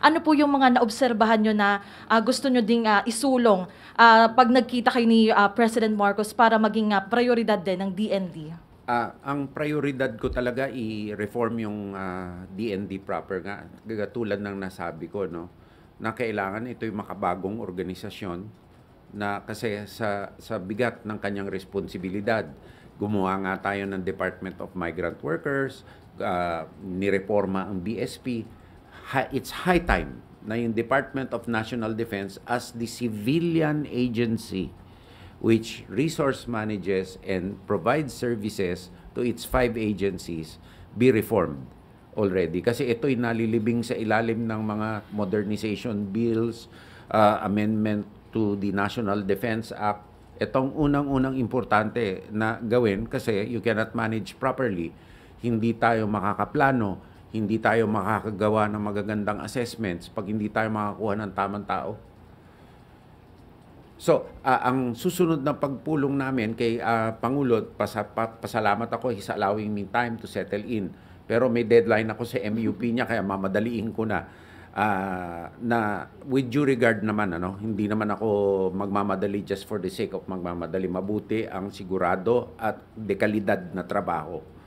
Ano po yung mga naobserbahan nyo na uh, gusto nyo ding uh, isulong uh, pag nagkita kayo ni uh, President Marcos para maging uh, prioridad din ng DND? Uh, ang prioridad ko talaga i-reform yung uh, DND proper nga. Tulad ng nasabi ko, no? na kailangan ito'y makabagong organisasyon na kasi sa sa bigat ng kanyang responsibilidad gumawa nga tayo ng Department of Migrant Workers uh, nireforma ang BSP it's high time na yung Department of National Defense as the civilian agency which resource manages and provides services to its five agencies be reformed already. Kasi ito'y nalilibing sa ilalim ng mga modernization bills, uh, amendment to the National Defense Act. Itong unang-unang importante na gawin kasi you cannot manage properly. Hindi tayo makakaplano hindi tayo makakagawa ng magagandang assessments pag hindi tayo makakuha ng tamang tao. So, uh, ang susunod na pagpulong namin kay uh, Pangulo, pasa, pa, pasalamat ako, he's allowing me time to settle in. Pero may deadline ako sa MUP niya, kaya mamadaliin ko na. Uh, na with due regard naman, ano, hindi naman ako magmamadali just for the sake of magmamadali. Mabuti ang sigurado at dekalidad na trabaho.